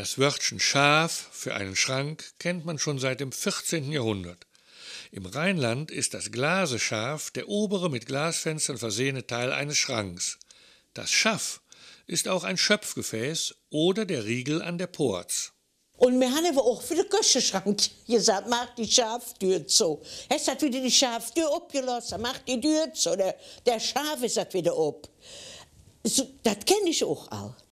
Das Wörtchen Schaf für einen Schrank kennt man schon seit dem 14. Jahrhundert. Im Rheinland ist das Glaseschaf der obere mit Glasfenstern versehene Teil eines Schranks. Das Schaff ist auch ein Schöpfgefäß oder der Riegel an der Porz. Und wir haben aber auch für den Küchenschrank gesagt, mach die Schaftür zu. Es hat wieder die Schaftür abgelassen, mach die Tür zu, der, der Schaf ist wieder ab. So, das kenne ich auch all.